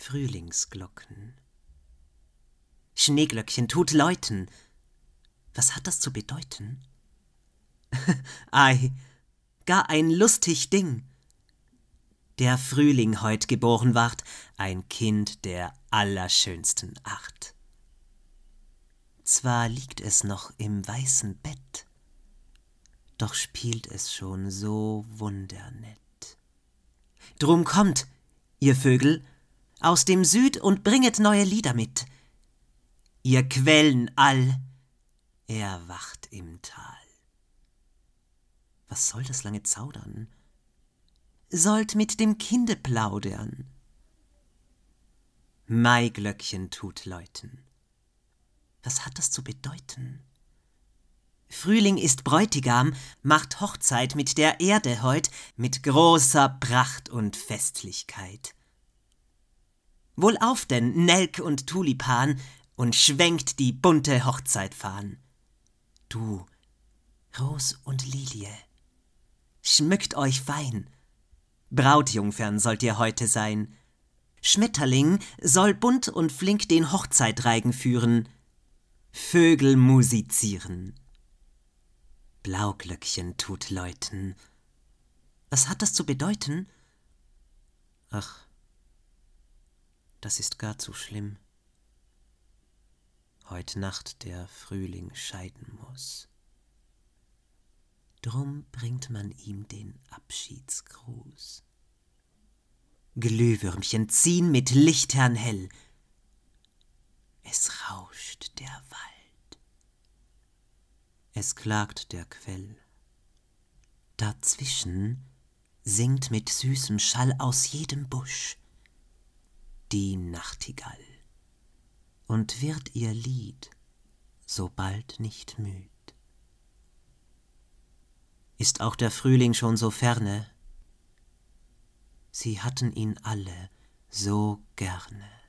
Frühlingsglocken. Schneeglöckchen tut läuten. Was hat das zu bedeuten? Ei, gar ein lustig Ding. Der Frühling heut geboren ward, ein Kind der allerschönsten Acht. Zwar liegt es noch im weißen Bett, doch spielt es schon so wundernett. Drum kommt, ihr Vögel, aus dem Süd und bringet neue Lieder mit. Ihr Quellen all, er wacht im Tal. Was soll das lange Zaudern? Sollt mit dem Kinde plaudern. Maiglöckchen tut läuten. Was hat das zu bedeuten? Frühling ist Bräutigam, macht Hochzeit mit der Erde heut, mit großer Pracht und Festlichkeit. Wohlauf denn, Nelk und Tulipan, und schwenkt die bunte Hochzeitfahn. Du, Ros und Lilie, schmückt euch fein. Brautjungfern sollt ihr heute sein. Schmetterling soll bunt und flink den Hochzeitreigen führen. Vögel musizieren. Blauglöckchen tut läuten. Was hat das zu bedeuten? Ach, das ist gar zu schlimm. Heut Nacht der Frühling scheiden muß. Drum bringt man ihm den Abschiedsgruß. Glühwürmchen ziehn mit Lichtern hell. Es rauscht der Wald. Es klagt der Quell. Dazwischen singt mit süßem Schall aus jedem Busch die Nachtigall, und wird ihr Lied so bald nicht müd. Ist auch der Frühling schon so ferne? Sie hatten ihn alle so gerne.